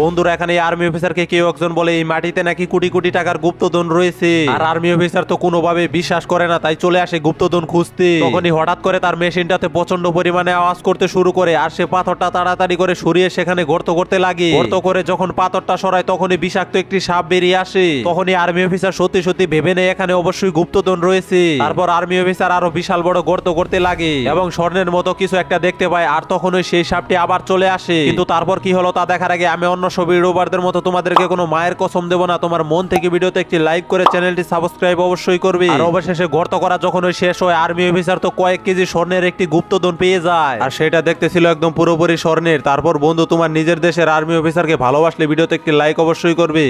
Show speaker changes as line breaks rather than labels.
বন্ধুরা এখানে আর্মি অফিসারকে কেউ একজন বলে এই মাটিতে নাকি কোটি কোটি টাকার গুপ্তধন রয়েছে আর আর্মি অফিসার তো কোনোভাবে বিশ্বাস করে না তাই চলে আসে গুপ্তধন খুঁজতে তখনই হঠাৎ করে তার মেশিনটাতে প্রচন্ড পরিমাণে আওয়াজ করতে শুরু করে আর সে পাথরটা তাড়াতাড়ি করে সরিয়ে সেখানে গর্ত করতে লাগে গর্ত করে যখন পাথরটা সরায় তখনই বিষাক্ত একটি সাপ বেরিয়ে আসে তখনই আর্মি অফিসার সত্যি সত্যি ভেবে নেয় এখানে অবশ্যই গুপ্তধন রয়েছে তারপর আর্মি অফিসার আরো বিশাল বড় গর্ত করতে লাগে এবং স্বর্ণের মতো কিছু একটা দেখতে পায় আর তখনই সেই সাপটি আবার চলে আসে কিন্তু তারপর কি হলো তা দেখার আগে আমি অন্য অন্যান্য সবই রোবারদের মতো তোমাদেরকে কোনো মায়ের কসম দেবো না তোমার মন থেকে ভিডিওতে একটি লাইক করে চ্যানেলটি সাবস্ক্রাইব অবশ্যই করবে আর অবশেষে গর্ত করা যখন ওই শেষ হয় আর্মি অফিসার তো কয়েক কেজি স্বর্ণের একটি গুপ্তধন পেয়ে যায় আর সেটা দেখতেছিল একদম পুরোপুরি স্বর্ণের তারপর বন্ধু তোমার নিজের দেশের আর্মি অফিসারকে ভালোবাসলে ভিডিওতে একটি লাইক অবশ্যই করবে